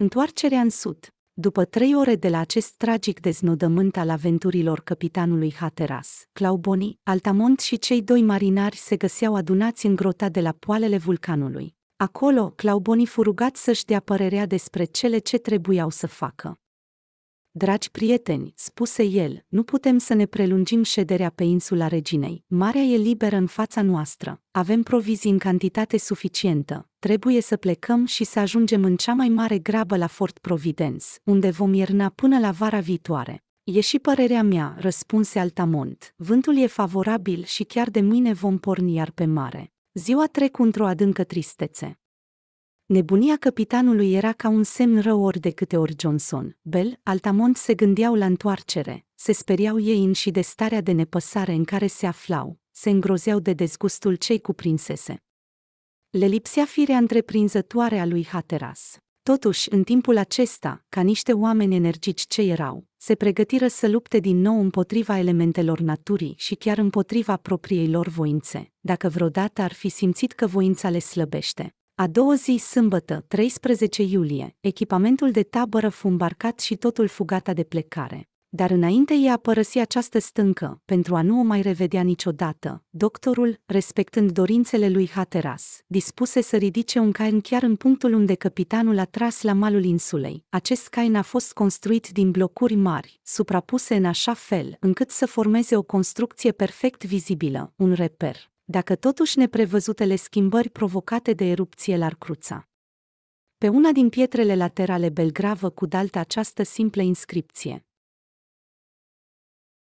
Întoarcerea în sud. După trei ore de la acest tragic deznodământ al aventurilor capitanului Hateras, Clauboni, Altamont și cei doi marinari se găseau adunați în grota de la poalele vulcanului. Acolo, Clauboni fu rugat să-și dea părerea despre cele ce trebuiau să facă. Dragi prieteni, spuse el, nu putem să ne prelungim șederea pe insula reginei. Marea e liberă în fața noastră. Avem provizii în cantitate suficientă. Trebuie să plecăm și să ajungem în cea mai mare grabă la Fort Providence, unde vom ierna până la vara viitoare. E și părerea mea, răspunse Altamont. Vântul e favorabil și chiar de mâine vom porni iar pe mare. Ziua trec într-o adâncă tristețe. Nebunia capitanului era ca un semn rău ori de câte ori Johnson, Bell, Altamont se gândeau la întoarcere, se speriau ei înși de starea de nepăsare în care se aflau, se îngrozeau de dezgustul cei cuprinsese. Le lipsea firea întreprinzătoare a lui Hateras. Totuși, în timpul acesta, ca niște oameni energici ce erau, se pregătiră să lupte din nou împotriva elementelor naturii și chiar împotriva propriei lor voințe, dacă vreodată ar fi simțit că voința le slăbește. A doua zi, sâmbătă, 13 iulie, echipamentul de tabără fu îmbarcat și totul fugata de plecare. Dar înainte ea părăsi această stâncă, pentru a nu o mai revedea niciodată, doctorul, respectând dorințele lui Hateras, dispuse să ridice un cain chiar în punctul unde capitanul a tras la malul insulei. Acest cain a fost construit din blocuri mari, suprapuse în așa fel, încât să formeze o construcție perfect vizibilă, un reper dacă totuși neprevăzutele schimbări provocate de erupție l-ar cruța. Pe una din pietrele laterale belgravă cu daltă această simplă inscripție.